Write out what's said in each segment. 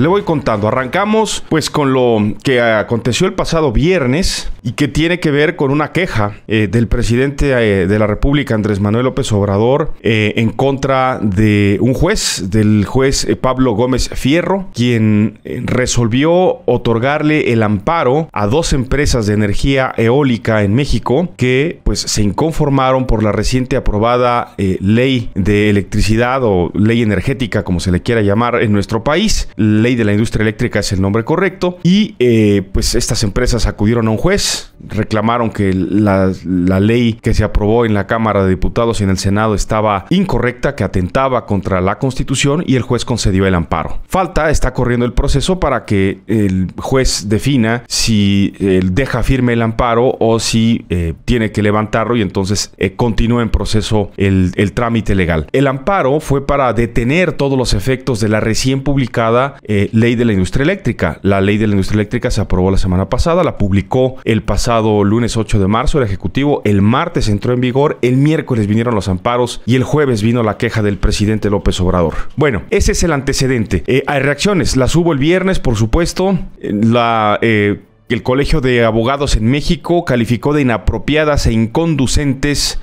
Le voy contando. Arrancamos pues con lo que aconteció el pasado viernes y que tiene que ver con una queja eh, del presidente eh, de la República, Andrés Manuel López Obrador, eh, en contra de un juez, del juez Pablo Gómez Fierro, quien resolvió otorgarle el amparo a dos empresas de energía eólica en México que pues se inconformaron por la reciente aprobada ley de electricidad o ley energética, como se le quiera llamar en nuestro país. Ley de la industria eléctrica es el nombre correcto. Y pues estas empresas acudieron a un juez reclamaron que la, ley que se aprobó en la Cámara de Diputados y en el Senado estaba incorrecta, que atentaba contra la Constitución y el juez concedió el amparo. Falta, está corriendo el proceso para que el juez defina si eh, deja firme el amparo o si eh, tiene que levantarlo y entonces continúe eh, continúa en proceso el, trámite legal. El amparo fue para detener todos los efectos de la recién publicada ley de la industria eléctrica. La ley de la industria eléctrica se aprobó la semana pasada, la publicó el pasado lunes 8 de marzo el Ejecutivo, el martes entró en vigor, el miércoles vinieron los amparos y el jueves vino la queja del presidente López Obrador. Bueno, ese es el antecedente. Eh, hay reacciones, las hubo el viernes, por supuesto. Eh, la... Eh, el Colegio de Abogados en México calificó de inapropiadas e inconducentes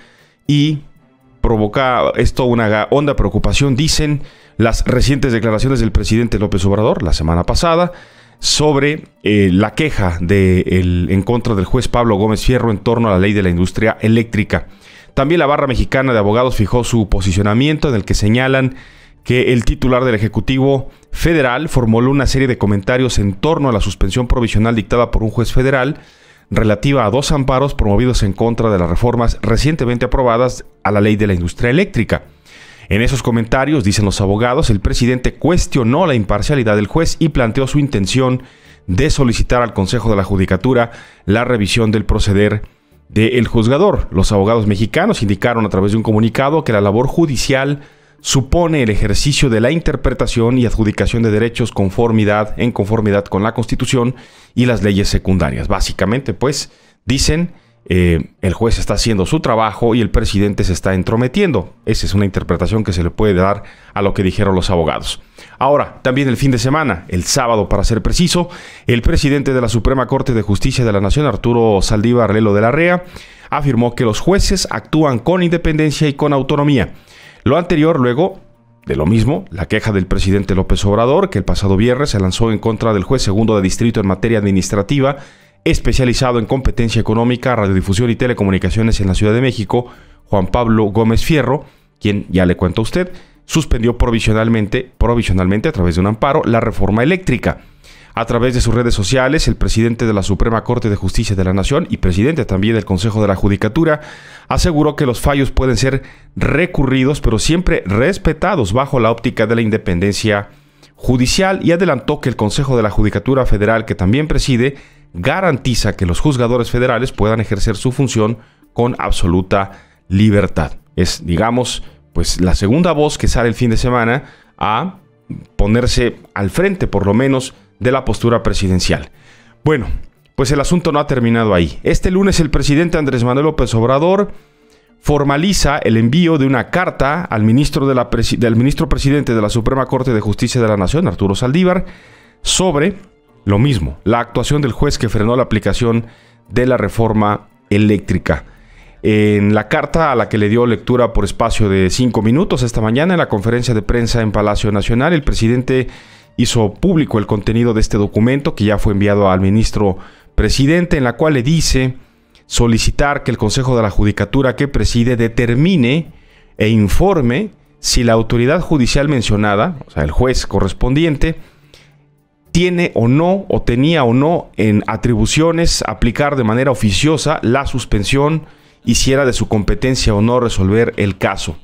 y provoca esto una honda preocupación, dicen las recientes declaraciones del presidente López Obrador la semana pasada, sobre eh, la queja en contra del juez Pablo Gómez Fierro en torno a la ley de la industria eléctrica. También la barra mexicana de abogados fijó su posicionamiento en el que señalan que el titular del Ejecutivo Federal formuló una serie de comentarios en torno a la suspensión provisional dictada por un juez federal relativa a dos amparos promovidos en contra de las reformas recientemente aprobadas a la ley de la industria eléctrica. En esos comentarios, dicen los abogados, el presidente cuestionó la imparcialidad del juez y planteó su intención de solicitar al Consejo de la Judicatura la revisión del proceder del juzgador. Los abogados mexicanos indicaron a través de un comunicado que la labor judicial supone el ejercicio de la interpretación y adjudicación de derechos conformidad, en conformidad con la Constitución y las leyes secundarias. Básicamente, pues, dicen eh, el juez está haciendo su trabajo y el presidente se está entrometiendo. Esa es una interpretación que se le puede dar a lo que dijeron los abogados. Ahora, también el fin de semana, el sábado para ser preciso, el presidente de la Suprema Corte de Justicia de la Nación, Arturo Saldívar Lelo de la Rea, afirmó que los jueces actúan con independencia y con autonomía. Lo anterior, luego, de lo mismo, la queja del presidente López Obrador, que el pasado viernes se lanzó en contra del juez segundo de distrito en materia administrativa, especializado en competencia económica, radiodifusión y telecomunicaciones en la Ciudad de México, Juan Pablo Gómez Fierro, quien ya le cuento a usted, suspendió provisionalmente, provisionalmente a través de un amparo, la reforma eléctrica. A través de sus redes sociales, el presidente de la Suprema Corte de Justicia de la Nación y presidente también del Consejo de la Judicatura aseguró que los fallos pueden ser recurridos, pero siempre respetados bajo la óptica de la independencia judicial y adelantó que el Consejo de la Judicatura Federal, que también preside, garantiza que los juzgadores federales puedan ejercer su función con absoluta libertad. Es, digamos, pues la segunda voz que sale el fin de semana a ponerse al frente, por lo menos, de la postura presidencial. Bueno, pues el asunto no ha terminado ahí. Este lunes el presidente Andrés Manuel López Obrador formaliza el envío de una carta al ministro, de la del ministro presidente de la Suprema Corte de Justicia de la Nación, Arturo Saldívar, sobre lo mismo, la actuación del juez que frenó la aplicación de la reforma eléctrica. En la carta a la que le dio lectura por espacio de cinco minutos esta mañana en la conferencia de prensa en Palacio Nacional, el presidente hizo público el contenido de este documento que ya fue enviado al ministro presidente, en la cual le dice solicitar que el Consejo de la Judicatura que preside determine e informe si la autoridad judicial mencionada, o sea, el juez correspondiente, tiene o no, o tenía o no en atribuciones aplicar de manera oficiosa la suspensión y si era de su competencia o no resolver el caso.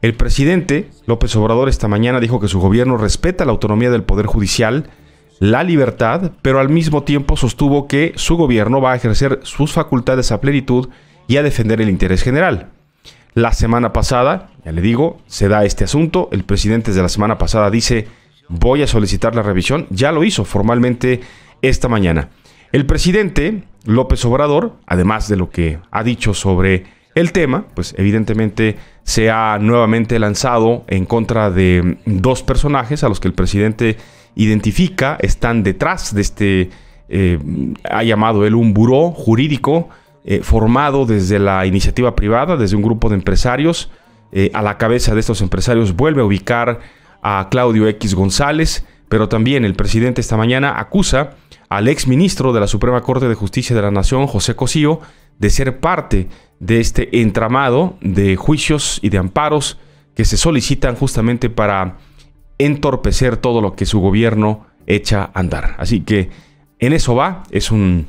El presidente López Obrador esta mañana dijo que su gobierno respeta la autonomía del Poder Judicial, la libertad, pero al mismo tiempo sostuvo que su gobierno va a ejercer sus facultades a plenitud y a defender el interés general. La semana pasada, ya le digo, se da este asunto, el presidente de la semana pasada dice voy a solicitar la revisión, ya lo hizo formalmente esta mañana. El presidente López Obrador, además de lo que ha dicho sobre el tema, pues evidentemente se ha nuevamente lanzado en contra de dos personajes a los que el presidente identifica, están detrás de este, eh, ha llamado él un buró jurídico eh, formado desde la iniciativa privada, desde un grupo de empresarios. Eh, a la cabeza de estos empresarios vuelve a ubicar a Claudio X González, pero también el presidente esta mañana acusa al exministro de la Suprema Corte de Justicia de la Nación, José Cosío, de ser parte de este entramado de juicios y de amparos que se solicitan justamente para entorpecer todo lo que su gobierno echa a andar. Así que en eso va, es un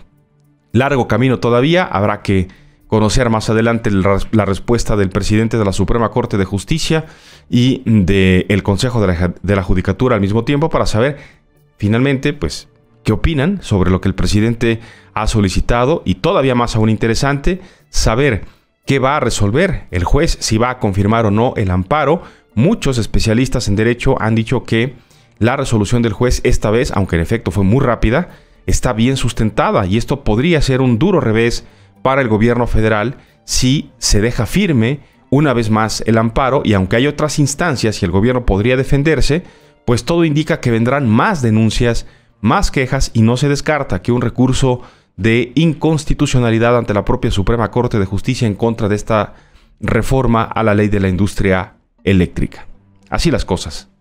largo camino todavía, habrá que conocer más adelante la respuesta del presidente de la Suprema Corte de Justicia y del Consejo de la, de la, Judicatura al mismo tiempo para saber finalmente, pues, qué opinan sobre lo que el presidente ha solicitado y todavía más aún interesante, saber qué va a resolver el juez, si va a confirmar o no el amparo. Muchos especialistas en derecho han dicho que la resolución del juez esta vez, aunque en efecto fue muy rápida, está bien sustentada y esto podría ser un duro revés para el gobierno federal si se deja firme una vez más el amparo y aunque hay otras instancias y el gobierno podría defenderse, pues todo indica que vendrán más denuncias, más quejas y no se descarta que un recurso de inconstitucionalidad ante la propia Suprema Corte de Justicia en contra de esta reforma a la ley de la industria eléctrica. Así las cosas.